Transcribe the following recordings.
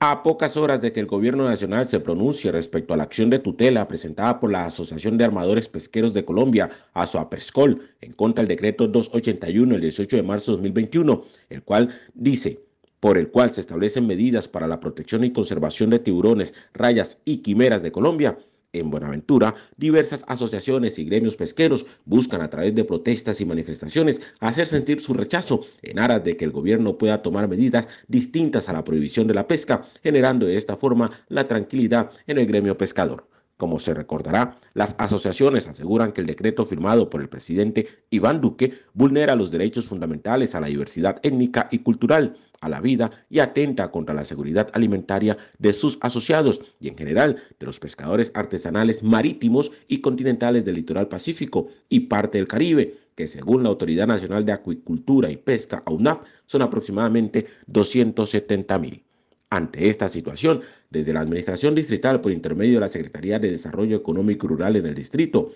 A pocas horas de que el gobierno nacional se pronuncie respecto a la acción de tutela presentada por la Asociación de Armadores Pesqueros de Colombia, ASOAPESCOL, en contra del decreto 281 del 18 de marzo de 2021, el cual dice por el cual se establecen medidas para la protección y conservación de tiburones, rayas y quimeras de Colombia, en Buenaventura, diversas asociaciones y gremios pesqueros buscan a través de protestas y manifestaciones hacer sentir su rechazo en aras de que el gobierno pueda tomar medidas distintas a la prohibición de la pesca, generando de esta forma la tranquilidad en el gremio pescador. Como se recordará, las asociaciones aseguran que el decreto firmado por el presidente Iván Duque vulnera los derechos fundamentales a la diversidad étnica y cultural, a la vida y atenta contra la seguridad alimentaria de sus asociados y en general de los pescadores artesanales marítimos y continentales del litoral pacífico y parte del Caribe, que según la Autoridad Nacional de Acuicultura y Pesca, AUNAP, son aproximadamente 270 mil. Ante esta situación, desde la Administración Distrital, por intermedio de la Secretaría de Desarrollo Económico Rural en el distrito,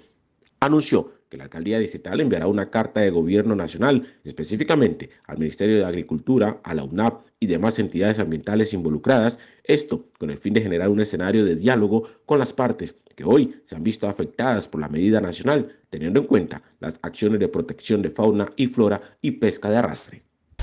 anunció que la alcaldía distrital enviará una carta de gobierno nacional, específicamente al Ministerio de Agricultura, a la UNAP y demás entidades ambientales involucradas, esto con el fin de generar un escenario de diálogo con las partes que hoy se han visto afectadas por la medida nacional, teniendo en cuenta las acciones de protección de fauna y flora y pesca de arrastre.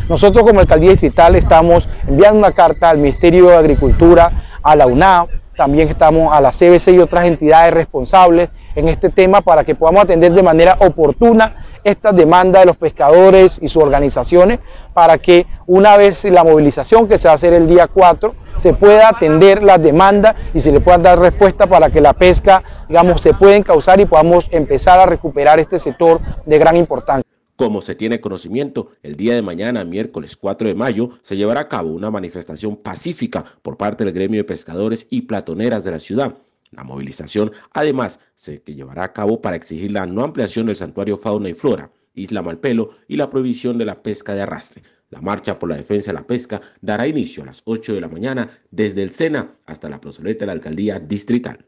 Nosotros como alcaldía distrital estamos enviando una carta al Ministerio de Agricultura, a la UNAM, también estamos a la CBC y otras entidades responsables en este tema para que podamos atender de manera oportuna esta demanda de los pescadores y sus organizaciones para que una vez la movilización que se va a hacer el día 4 se pueda atender la demanda y se le puedan dar respuesta para que la pesca, digamos, se pueda encauzar y podamos empezar a recuperar este sector de gran importancia. Como se tiene conocimiento, el día de mañana, miércoles 4 de mayo, se llevará a cabo una manifestación pacífica por parte del gremio de pescadores y platoneras de la ciudad. La movilización, además, se llevará a cabo para exigir la no ampliación del santuario Fauna y Flora, Isla Malpelo y la prohibición de la pesca de arrastre. La marcha por la defensa de la pesca dará inicio a las 8 de la mañana desde el SENA hasta la plazoleta de la alcaldía distrital.